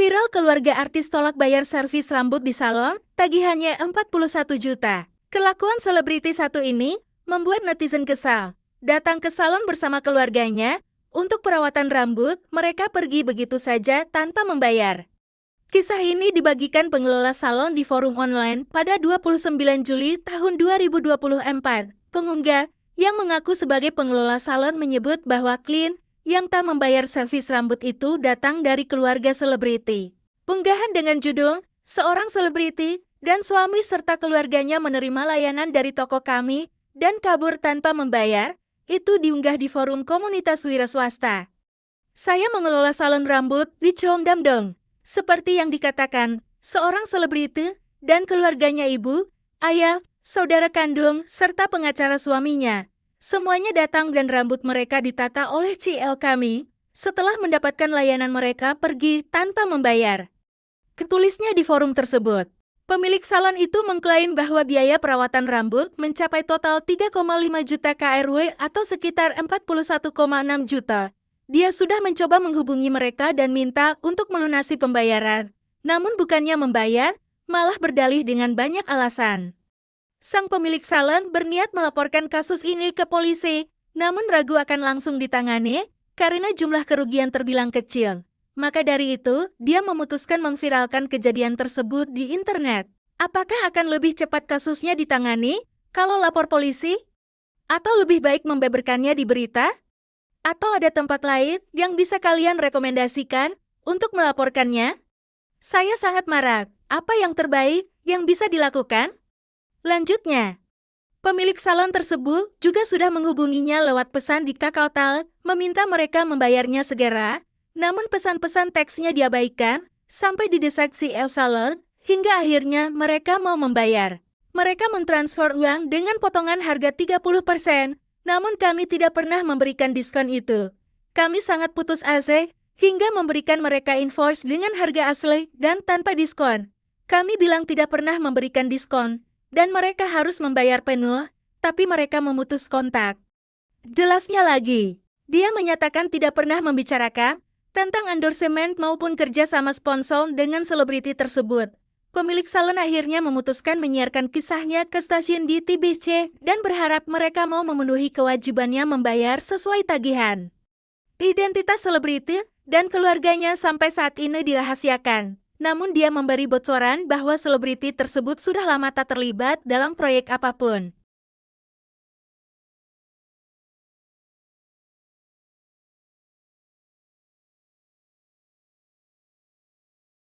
Viral keluarga artis tolak bayar servis rambut di salon, tagihannya 41 juta. Kelakuan selebriti satu ini membuat netizen kesal. Datang ke salon bersama keluarganya, untuk perawatan rambut, mereka pergi begitu saja tanpa membayar. Kisah ini dibagikan pengelola salon di forum online pada 29 Juli tahun 2024. Pengunggah yang mengaku sebagai pengelola salon menyebut bahwa klien yang tak membayar servis rambut itu datang dari keluarga selebriti. Punggahan dengan judul, seorang selebriti dan suami serta keluarganya menerima layanan dari toko kami dan kabur tanpa membayar, itu diunggah di forum komunitas wira swasta. Saya mengelola salon rambut di Cheongdamdong. Seperti yang dikatakan, seorang selebriti dan keluarganya ibu, ayah, saudara kandung, serta pengacara suaminya. Semuanya datang dan rambut mereka ditata oleh CL kami setelah mendapatkan layanan mereka pergi tanpa membayar. Ketulisnya di forum tersebut. Pemilik salon itu mengklaim bahwa biaya perawatan rambut mencapai total 3,5 juta KRW atau sekitar 41,6 juta. Dia sudah mencoba menghubungi mereka dan minta untuk melunasi pembayaran. Namun bukannya membayar, malah berdalih dengan banyak alasan. Sang pemilik salon berniat melaporkan kasus ini ke polisi, namun ragu akan langsung ditangani karena jumlah kerugian terbilang kecil. Maka dari itu, dia memutuskan memviralkan kejadian tersebut di internet. Apakah akan lebih cepat kasusnya ditangani kalau lapor polisi? Atau lebih baik membeberkannya di berita? Atau ada tempat lain yang bisa kalian rekomendasikan untuk melaporkannya? Saya sangat marah. Apa yang terbaik yang bisa dilakukan? Lanjutnya, pemilik salon tersebut juga sudah menghubunginya lewat pesan di Kakao Talk meminta mereka membayarnya segera, namun pesan-pesan teksnya diabaikan, sampai didesak si el salon, hingga akhirnya mereka mau membayar. Mereka mentransfer uang dengan potongan harga 30%, namun kami tidak pernah memberikan diskon itu. Kami sangat putus asa hingga memberikan mereka invoice dengan harga asli dan tanpa diskon. Kami bilang tidak pernah memberikan diskon, dan mereka harus membayar penuh, tapi mereka memutus kontak. Jelasnya lagi, dia menyatakan tidak pernah membicarakan tentang endorsement maupun kerja sama sponsor dengan selebriti tersebut. Pemilik salon akhirnya memutuskan menyiarkan kisahnya ke stasiun di TBC dan berharap mereka mau memenuhi kewajibannya membayar sesuai tagihan. Identitas selebriti dan keluarganya sampai saat ini dirahasiakan. Namun dia memberi bocoran bahwa selebriti tersebut sudah lama tak terlibat dalam proyek apapun.